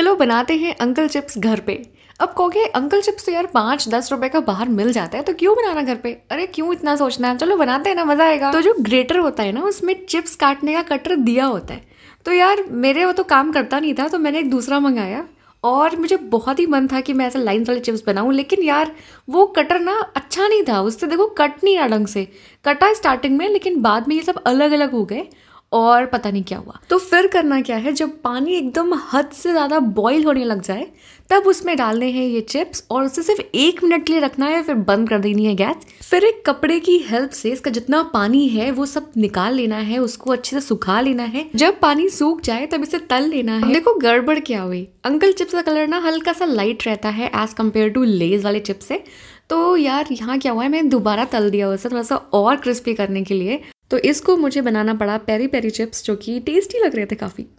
चलो बनाते हैं अंकल चिप्स घर पे अब कहोगे अंकल चिप्स तो यार पाँच दस रुपए का बाहर मिल जाता है तो क्यों बनाना घर पे अरे क्यों इतना सोचना है चलो बनाते हैं ना मजा आएगा तो जो ग्रेटर होता है ना उसमें चिप्स काटने का कटर दिया होता है तो यार मेरे वो तो काम करता नहीं था तो मैंने एक दूसरा मंगाया और मुझे बहुत ही मन था कि मैं ऐसे लाइन वाले चिप्स बनाऊं लेकिन यार वो कटर ना अच्छा नहीं था उससे देखो कट नहीं आ ढंग से कटा स्टार्टिंग में लेकिन बाद में ये सब अलग अलग हो गए और पता नहीं क्या हुआ तो फिर करना क्या है जब पानी एकदम हद से ज़्यादा बॉईल होने लग जाए तब उसमें डालने हैं ये चिप्स और उसे सिर्फ एक मिनट के लिए रखना है फिर बंद कर देनी है गैस फिर एक कपड़े की हेल्प से इसका जितना पानी है वो सब निकाल लेना है उसको अच्छे से सुखा लेना है जब पानी सूख जाए तब इसे तल लेना है देखो गड़बड़ क्या हुई अंकल चिप्स का कलर ना हल्का सा लाइट रहता है एज कम्पेयर टू लेज वाले चिप्स से तो यार यहाँ क्या हुआ है मैंने दोबारा तल दिया उसे थोड़ा सा और क्रिस्पी करने के लिए तो इसको मुझे बनाना पड़ा पेरी पेरी चिप्स जो कि टेस्टी लग रहे थे काफ़ी